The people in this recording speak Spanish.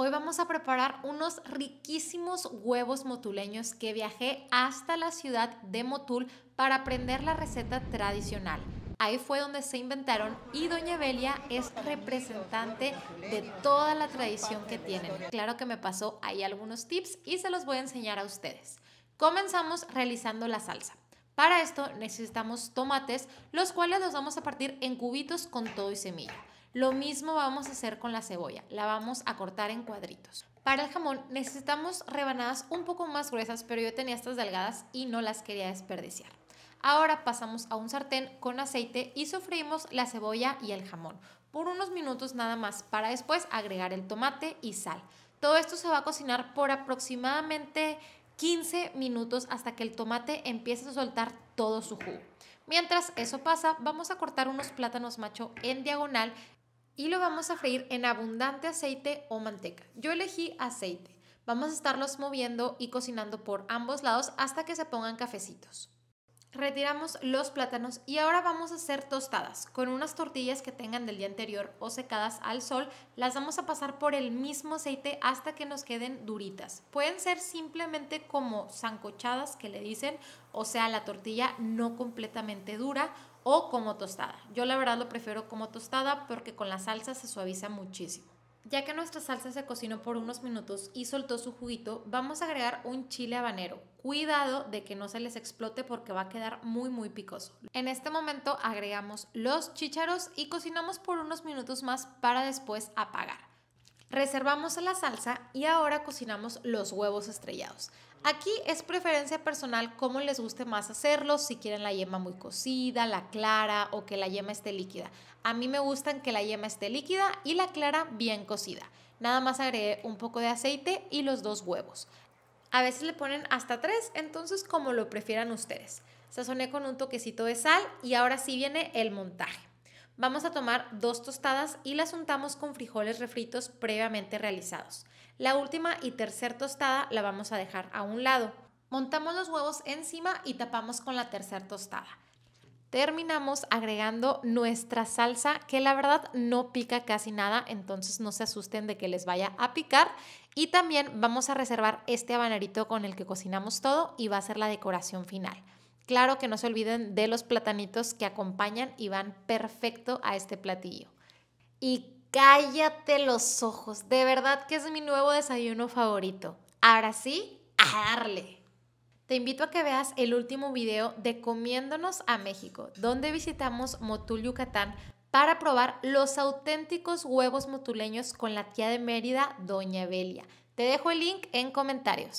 Hoy vamos a preparar unos riquísimos huevos motuleños que viajé hasta la ciudad de Motul para aprender la receta tradicional. Ahí fue donde se inventaron y Doña Belia es representante de toda la tradición que tienen. Claro que me pasó ahí algunos tips y se los voy a enseñar a ustedes. Comenzamos realizando la salsa. Para esto necesitamos tomates, los cuales los vamos a partir en cubitos con todo y semilla. Lo mismo vamos a hacer con la cebolla, la vamos a cortar en cuadritos. Para el jamón necesitamos rebanadas un poco más gruesas, pero yo tenía estas delgadas y no las quería desperdiciar. Ahora pasamos a un sartén con aceite y sofreímos la cebolla y el jamón por unos minutos nada más para después agregar el tomate y sal. Todo esto se va a cocinar por aproximadamente 15 minutos hasta que el tomate empiece a soltar todo su jugo. Mientras eso pasa, vamos a cortar unos plátanos macho en diagonal y lo vamos a freír en abundante aceite o manteca. Yo elegí aceite. Vamos a estarlos moviendo y cocinando por ambos lados hasta que se pongan cafecitos. Retiramos los plátanos y ahora vamos a hacer tostadas. Con unas tortillas que tengan del día anterior o secadas al sol, las vamos a pasar por el mismo aceite hasta que nos queden duritas. Pueden ser simplemente como zancochadas que le dicen, o sea, la tortilla no completamente dura o como tostada. Yo la verdad lo prefiero como tostada porque con la salsa se suaviza muchísimo. Ya que nuestra salsa se cocinó por unos minutos y soltó su juguito, vamos a agregar un chile habanero. Cuidado de que no se les explote porque va a quedar muy muy picoso. En este momento agregamos los chícharos y cocinamos por unos minutos más para después apagar. Reservamos la salsa y ahora cocinamos los huevos estrellados. Aquí es preferencia personal cómo les guste más hacerlos, si quieren la yema muy cocida, la clara o que la yema esté líquida. A mí me gustan que la yema esté líquida y la clara bien cocida. Nada más agregué un poco de aceite y los dos huevos. A veces le ponen hasta tres, entonces como lo prefieran ustedes. Sazoné con un toquecito de sal y ahora sí viene el montaje. Vamos a tomar dos tostadas y las untamos con frijoles refritos previamente realizados. La última y tercera tostada la vamos a dejar a un lado. Montamos los huevos encima y tapamos con la tercera tostada. Terminamos agregando nuestra salsa que la verdad no pica casi nada, entonces no se asusten de que les vaya a picar. Y también vamos a reservar este habanerito con el que cocinamos todo y va a ser la decoración final. Claro que no se olviden de los platanitos que acompañan y van perfecto a este platillo. Y cállate los ojos, de verdad que es mi nuevo desayuno favorito. Ahora sí, a darle. Te invito a que veas el último video de Comiéndonos a México, donde visitamos Motul, Yucatán para probar los auténticos huevos motuleños con la tía de Mérida, Doña Belia. Te dejo el link en comentarios.